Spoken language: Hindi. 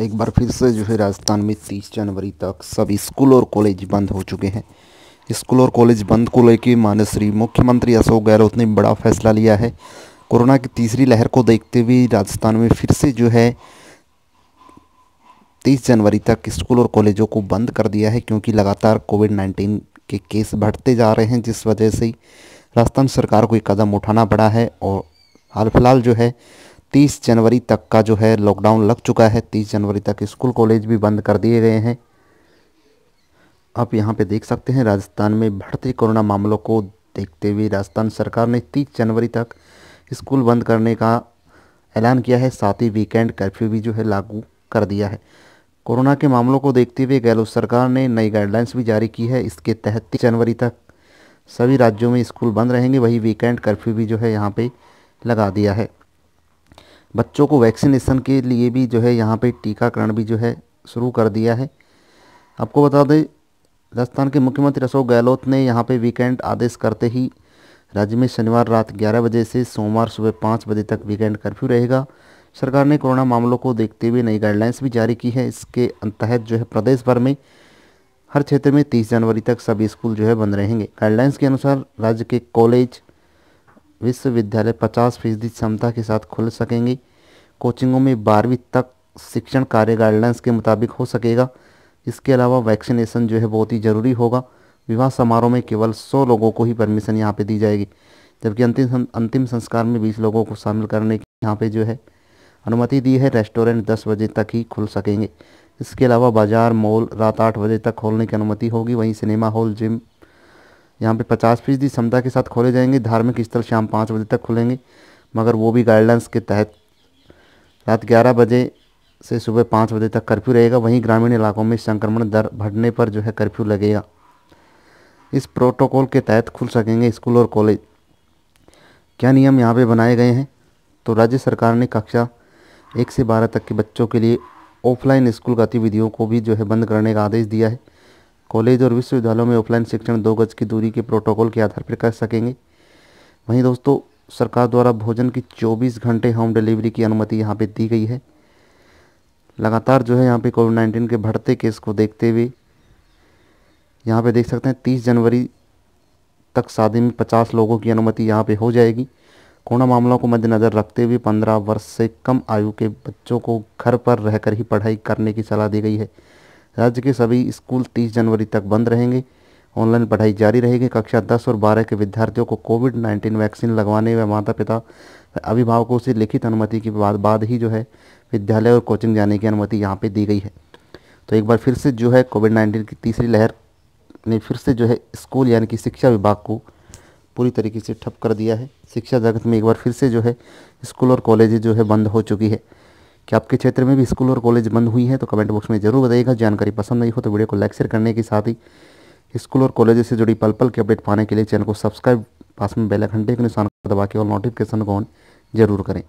एक बार फिर से जो है राजस्थान में 30 जनवरी तक सब स्कूल और कॉलेज बंद हो चुके हैं स्कूल और कॉलेज बंद को लेकर श्री मुख्यमंत्री अशोक गहलोत ने बड़ा फैसला लिया है कोरोना की तीसरी लहर को देखते हुए राजस्थान में फिर से जो है तीस जनवरी तक स्कूल और कॉलेजों को बंद कर दिया है क्योंकि लगातार कोविड नाइन्टीन के केस बढ़ते जा रहे हैं जिस वजह से राजस्थान सरकार को एक कदम उठाना पड़ा है और हाल फिलहाल जो है 30 जनवरी तक का जो है लॉकडाउन लग चुका है 30 जनवरी तक स्कूल कॉलेज भी बंद कर दिए गए हैं आप यहाँ पे देख सकते हैं राजस्थान में बढ़ते कोरोना मामलों को देखते हुए राजस्थान सरकार ने 30 जनवरी तक स्कूल बंद करने का ऐलान किया है साथ ही वीकेंड कर्फ्यू भी जो है लागू कर दिया है कोरोना के मामलों को देखते हुए गहलोत सरकार ने नई गाइडलाइंस भी जारी की है इसके तहत तीस जनवरी तक सभी राज्यों में स्कूल बंद रहेंगे वही वीकेंड कर्फ्यू भी जो है यहाँ पर लगा दिया है बच्चों को वैक्सीनेशन के लिए भी जो है यहाँ पे टीकाकरण भी जो है शुरू कर दिया है आपको बता दें राजस्थान के मुख्यमंत्री अशोक गहलोत ने यहाँ पे वीकेंड आदेश करते ही राज्य में शनिवार रात 11 बजे से सोमवार सुबह पाँच बजे तक वीकेंड कर्फ्यू रहेगा सरकार ने कोरोना मामलों को देखते हुए नई गाइडलाइंस भी जारी की है इसके तहत जो है प्रदेश भर में हर क्षेत्र में तीस जनवरी तक सभी स्कूल जो है बंद रहेंगे गाइडलाइंस के अनुसार राज्य के कॉलेज विश्वविद्यालय 50 फीसदी क्षमता के साथ खुल सकेंगे कोचिंगों में बारहवीं तक शिक्षण कार्य गाइडलाइंस के मुताबिक हो सकेगा इसके अलावा वैक्सीनेशन जो है बहुत ही ज़रूरी होगा विवाह समारोह में केवल सौ लोगों को ही परमिशन यहाँ पे दी जाएगी जबकि अंतिम अंतिम संस्कार में बीस लोगों को शामिल करने की यहाँ पे जो है अनुमति दी है रेस्टोरेंट दस बजे तक ही खुल सकेंगे इसके अलावा बाज़ार मॉल रात आठ बजे तक खोलने की अनुमति होगी वहीं सिनेमा हॉल जिम यहाँ पे पचास फीसदी क्षमता के साथ खोले जाएंगे धार्मिक स्थल शाम पाँच बजे तक खुलेंगे मगर वो भी गाइडलाइंस के तहत रात ग्यारह बजे से सुबह पाँच बजे तक कर्फ्यू रहेगा वहीं ग्रामीण इलाकों में संक्रमण दर बढ़ने पर जो है कर्फ्यू लगेगा इस प्रोटोकॉल के तहत खुल सकेंगे स्कूल और कॉलेज क्या नियम यहाँ पे बनाए गए हैं तो राज्य सरकार ने कक्षा एक से बारह तक के बच्चों के लिए ऑफलाइन स्कूल गतिविधियों को भी जो है बंद करने का आदेश दिया है कॉलेज और विश्वविद्यालयों में ऑफलाइन शिक्षण दो गज की दूरी के प्रोटोकॉल के आधार पर कर सकेंगे वहीं दोस्तों सरकार द्वारा भोजन की 24 घंटे होम डिलीवरी की अनुमति यहाँ पे दी गई है लगातार जो है यहाँ पे कोविड नाइन्टीन के बढ़ते केस को देखते हुए यहाँ पे देख सकते हैं 30 जनवरी तक शादी में 50 लोगों की अनुमति यहाँ पे हो जाएगी कोरोना मामलों को मद्देनज़र रखते हुए 15 वर्ष से कम आयु के बच्चों को घर पर रहकर ही पढ़ाई करने की सलाह दी गई है राज्य के सभी स्कूल तीस जनवरी तक बंद रहेंगे ऑनलाइन पढ़ाई जारी रहेगी कक्षा 10 और 12 के विद्यार्थियों को कोविड 19 वैक्सीन लगवाने व माता पिता अभिभावकों से लिखित अनुमति के बाद बाद ही जो है विद्यालय और कोचिंग जाने की अनुमति यहाँ पर दी गई है तो एक बार फिर से जो है कोविड नाइन्टीन की तीसरी लहर ने फिर से जो है स्कूल यानी कि शिक्षा विभाग को पूरी तरीके से ठप कर दिया है शिक्षा जगत में एक बार फिर से जो है स्कूल और कॉलेज जो है बंद हो चुकी है क्या आपके क्षेत्र में भी स्कूल और कॉलेज बंद हुई हैं तो कमेंट बॉक्स में ज़रूर बताइएगा जानकारी पसंद नहीं हो तो वीडियो को लाइक शेयर करने के साथ ही स्कूल और कॉलेज से जुड़ी पल पल की अपडेट पाने के लिए चैनल को सब्सक्राइब पास में बेल घंटे के निशान दबा के और नोटिफिकेशन को ऑन जरूर करें